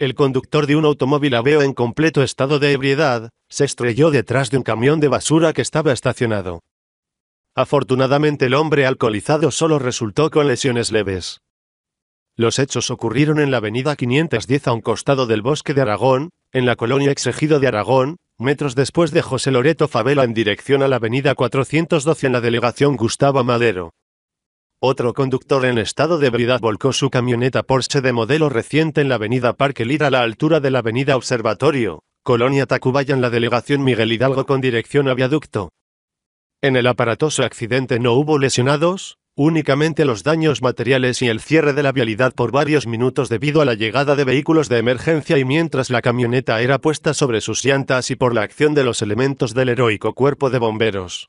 El conductor de un automóvil aveo en completo estado de ebriedad se estrelló detrás de un camión de basura que estaba estacionado. Afortunadamente el hombre alcoholizado solo resultó con lesiones leves. Los hechos ocurrieron en la avenida 510 a un costado del bosque de Aragón, en la colonia Exegido de Aragón, metros después de José Loreto Favela en dirección a la avenida 412 en la delegación Gustavo Madero. Otro conductor en estado de ebriedad volcó su camioneta Porsche de modelo reciente en la avenida Parque Lira a la altura de la avenida Observatorio, Colonia Tacubaya en la delegación Miguel Hidalgo con dirección a viaducto. En el aparatoso accidente no hubo lesionados, únicamente los daños materiales y el cierre de la vialidad por varios minutos debido a la llegada de vehículos de emergencia y mientras la camioneta era puesta sobre sus llantas y por la acción de los elementos del heroico cuerpo de bomberos.